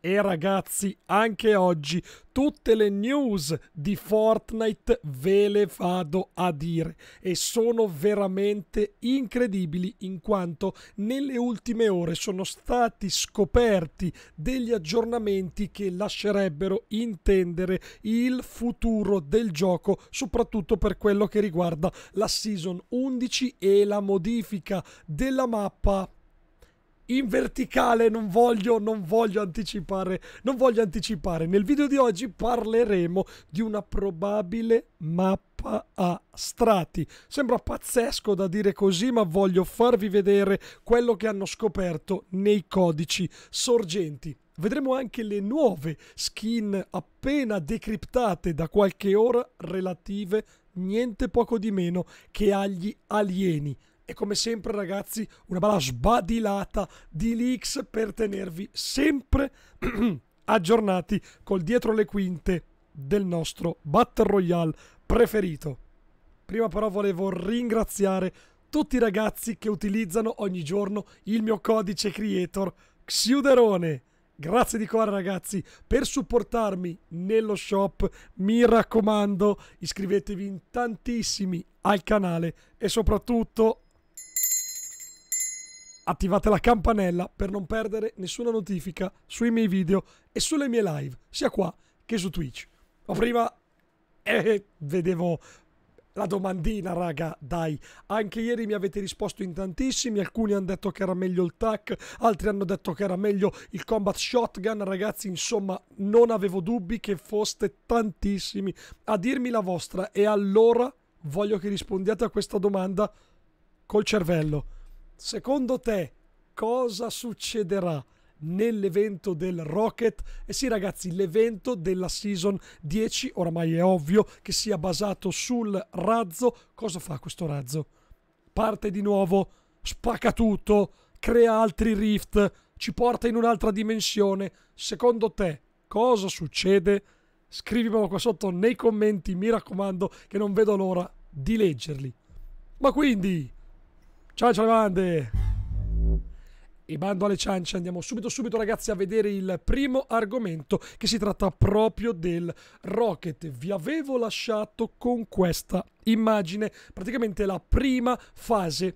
e ragazzi, anche oggi tutte le news di Fortnite ve le vado a dire e sono veramente incredibili in quanto nelle ultime ore sono stati scoperti degli aggiornamenti che lascerebbero intendere il futuro del gioco, soprattutto per quello che riguarda la Season 11 e la modifica della mappa in verticale, non voglio, non voglio anticipare, non voglio anticipare. Nel video di oggi parleremo di una probabile mappa a strati. Sembra pazzesco da dire così, ma voglio farvi vedere quello che hanno scoperto nei codici sorgenti. Vedremo anche le nuove skin appena decriptate da qualche ora relative niente poco di meno che agli alieni. E come sempre ragazzi, una bella sbadilata di leaks per tenervi sempre aggiornati col dietro le quinte del nostro Battle Royale preferito. Prima però volevo ringraziare tutti i ragazzi che utilizzano ogni giorno il mio codice creator Xiuderone. Grazie di cuore ragazzi per supportarmi nello shop, mi raccomando iscrivetevi in tantissimi al canale e soprattutto attivate la campanella per non perdere nessuna notifica sui miei video e sulle mie live, sia qua che su Twitch. Ma prima eh, vedevo la domandina, raga, dai. Anche ieri mi avete risposto in tantissimi, alcuni hanno detto che era meglio il TAC, altri hanno detto che era meglio il combat shotgun, ragazzi, insomma, non avevo dubbi che foste tantissimi a dirmi la vostra e allora voglio che rispondiate a questa domanda col cervello Secondo te cosa succederà? nell'evento del Rocket. E eh sì, ragazzi, l'evento della season 10 oramai è ovvio che sia basato sul razzo. Cosa fa questo razzo? Parte di nuovo, spacca tutto, crea altri rift, ci porta in un'altra dimensione. Secondo te, cosa succede? Scrivimelo qua sotto nei commenti, mi raccomando, che non vedo l'ora di leggerli. Ma quindi, Ciao ciao bande! E bando alle ciance, andiamo subito subito ragazzi a vedere il primo argomento che si tratta proprio del Rocket. Vi avevo lasciato con questa immagine, praticamente la prima fase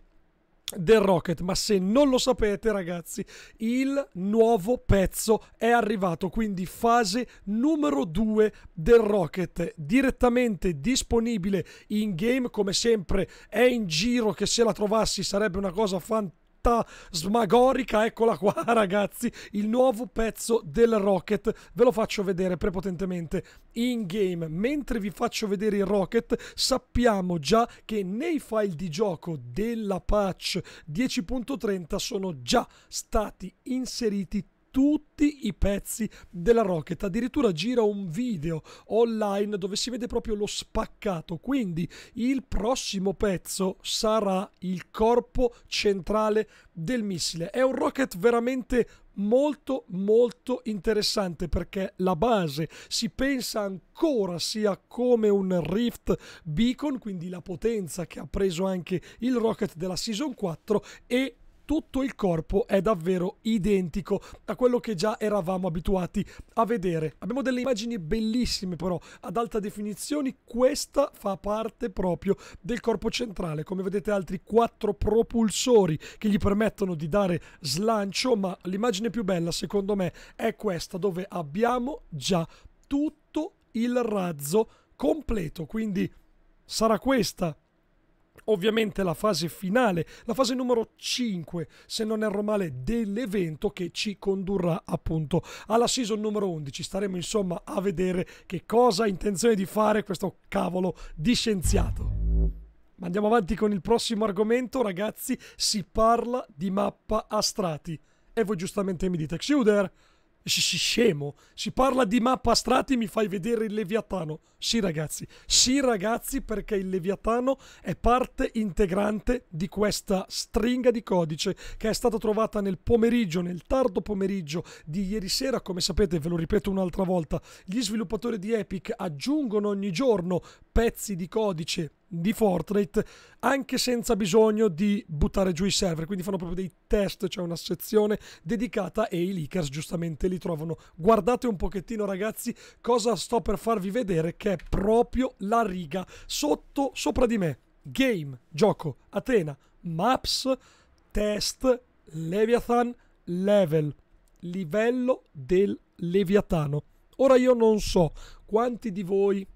del Rocket, ma se non lo sapete ragazzi, il nuovo pezzo è arrivato, quindi fase numero 2 del Rocket, direttamente disponibile in game come sempre, è in giro che se la trovassi sarebbe una cosa fantastica frutta smagorica, eccola qua ragazzi, il nuovo pezzo del Rocket, ve lo faccio vedere prepotentemente in game, mentre vi faccio vedere il Rocket sappiamo già che nei file di gioco della patch 10.30 sono già stati inseriti tutti i pezzi della Rocket. Addirittura gira un video online dove si vede proprio lo spaccato. Quindi il prossimo pezzo sarà il corpo centrale del missile. È un rocket veramente molto molto interessante perché la base si pensa ancora sia come un Rift Beacon, quindi la potenza che ha preso anche il rocket della Season 4 e tutto il corpo è davvero identico a quello che già eravamo abituati a vedere. Abbiamo delle immagini bellissime però ad alta definizione, questa fa parte proprio del corpo centrale, come vedete altri quattro propulsori che gli permettono di dare slancio, ma l'immagine più bella secondo me è questa dove abbiamo già tutto il razzo completo, quindi sarà questa ovviamente la fase finale, la fase numero 5, se non erro male, dell'evento che ci condurrà appunto alla season numero 11. Staremo insomma a vedere che cosa ha intenzione di fare questo cavolo di scienziato. Ma andiamo avanti con il prossimo argomento, ragazzi, si parla di mappa a strati. E voi giustamente mi dite, Xuder, scemo. Si parla di mappa strati mi fai vedere il Leviatano. Sì, ragazzi. Sì, ragazzi, perché il Leviatano è parte integrante di questa stringa di codice che è stata trovata nel pomeriggio, nel tardo pomeriggio di ieri sera. Come sapete, ve lo ripeto un'altra volta, gli sviluppatori di Epic aggiungono ogni giorno pezzi di codice di Fortnite anche senza bisogno di buttare giù i server, quindi fanno proprio dei test, c'è cioè una sezione dedicata e i leakers giustamente li trovano. Guardate un pochettino ragazzi cosa sto per farvi vedere che è proprio la riga sotto sopra di me. Game, gioco, Atena, maps, test, Leviathan, level, livello del Leviatano. Ora io non so quanti di voi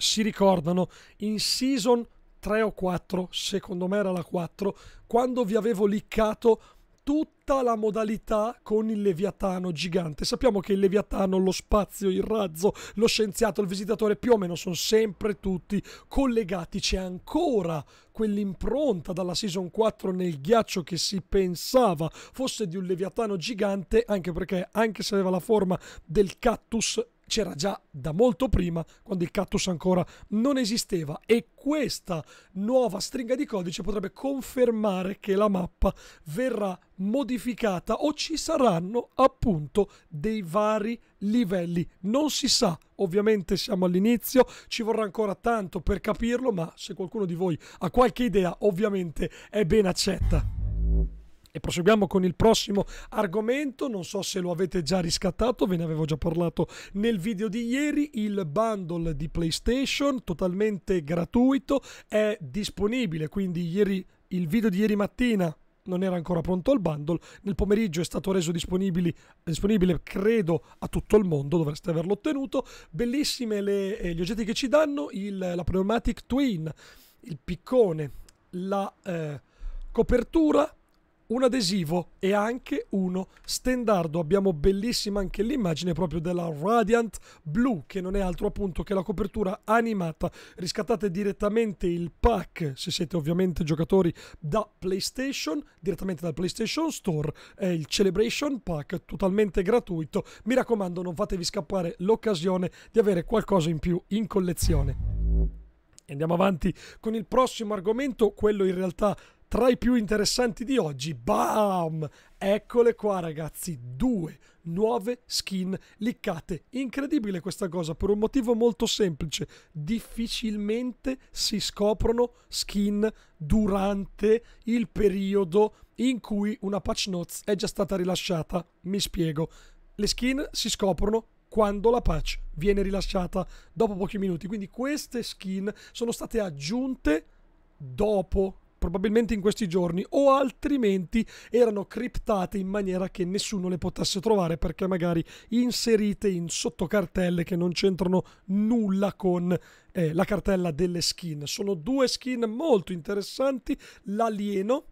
si ricordano in season 3 o 4, secondo me era la 4, quando vi avevo liccato tutta la modalità con il leviatano gigante. Sappiamo che il leviatano, lo spazio, il razzo, lo scienziato, il visitatore più o meno sono sempre tutti collegati. C'è ancora quell'impronta dalla season 4 nel ghiaccio che si pensava fosse di un leviatano gigante, anche perché anche se aveva la forma del cactus c'era già da molto prima, quando il cactus ancora non esisteva e questa nuova stringa di codice potrebbe confermare che la mappa verrà modificata o ci saranno appunto dei vari livelli. Non si sa, ovviamente siamo all'inizio, ci vorrà ancora tanto per capirlo, ma se qualcuno di voi ha qualche idea ovviamente è ben accetta. E proseguiamo con il prossimo argomento, non so se lo avete già riscattato, ve ne avevo già parlato nel video di ieri, il bundle di PlayStation totalmente gratuito è disponibile, quindi ieri, il video di ieri mattina non era ancora pronto il bundle, nel pomeriggio è stato reso disponibile, disponibile credo a tutto il mondo, dovreste averlo ottenuto, bellissime le, eh, gli oggetti che ci danno, il, la pneumatic twin, il piccone, la eh, copertura un adesivo e anche uno stendardo. Abbiamo bellissima anche l'immagine proprio della Radiant Blue, che non è altro appunto che la copertura animata. Riscattate direttamente il pack, se siete ovviamente giocatori da PlayStation, direttamente dal PlayStation Store, è il Celebration Pack totalmente gratuito. Mi raccomando, non fatevi scappare l'occasione di avere qualcosa in più in collezione. Andiamo avanti con il prossimo argomento, quello in realtà tra i più interessanti di oggi. Bam! Eccole qua ragazzi, due nuove skin liccate. Incredibile questa cosa per un motivo molto semplice. Difficilmente si scoprono skin durante il periodo in cui una patch notes è già stata rilasciata. Mi spiego. Le skin si scoprono quando la patch viene rilasciata dopo pochi minuti. Quindi queste skin sono state aggiunte dopo probabilmente in questi giorni o altrimenti erano criptate in maniera che nessuno le potesse trovare perché magari inserite in sottocartelle che non c'entrano nulla con eh, la cartella delle skin. Sono due skin molto interessanti, l'alieno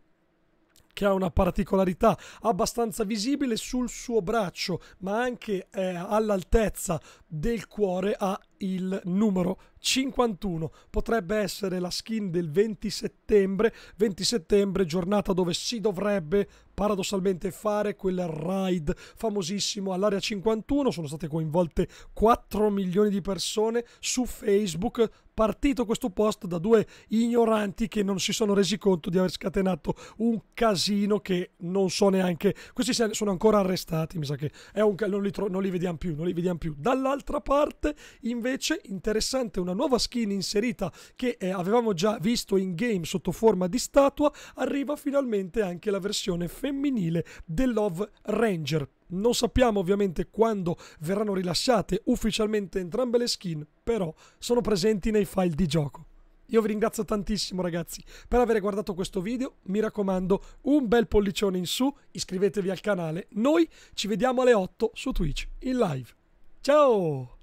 che ha una particolarità abbastanza visibile sul suo braccio, ma anche eh, all'altezza del cuore ha il numero 51. Potrebbe essere la skin del 20 settembre, 20 settembre, giornata dove si dovrebbe paradossalmente fare quel raid famosissimo all'area 51. Sono state coinvolte 4 milioni di persone su Facebook. Partito questo post da due ignoranti che non si sono resi conto di aver scatenato un casino che non so neanche. Questi sono ancora arrestati, mi sa che è un, non, li, non li vediamo più, non li vediamo più. Dall'altra parte, invece invece interessante una nuova skin inserita che eh, avevamo già visto in game sotto forma di statua, arriva finalmente anche la versione femminile del Love Ranger. Non sappiamo ovviamente quando verranno rilasciate ufficialmente entrambe le skin, però sono presenti nei file di gioco. Io vi ringrazio tantissimo ragazzi per aver guardato questo video, mi raccomando un bel pollicione in su, iscrivetevi al canale, noi ci vediamo alle 8 su Twitch in live. Ciao!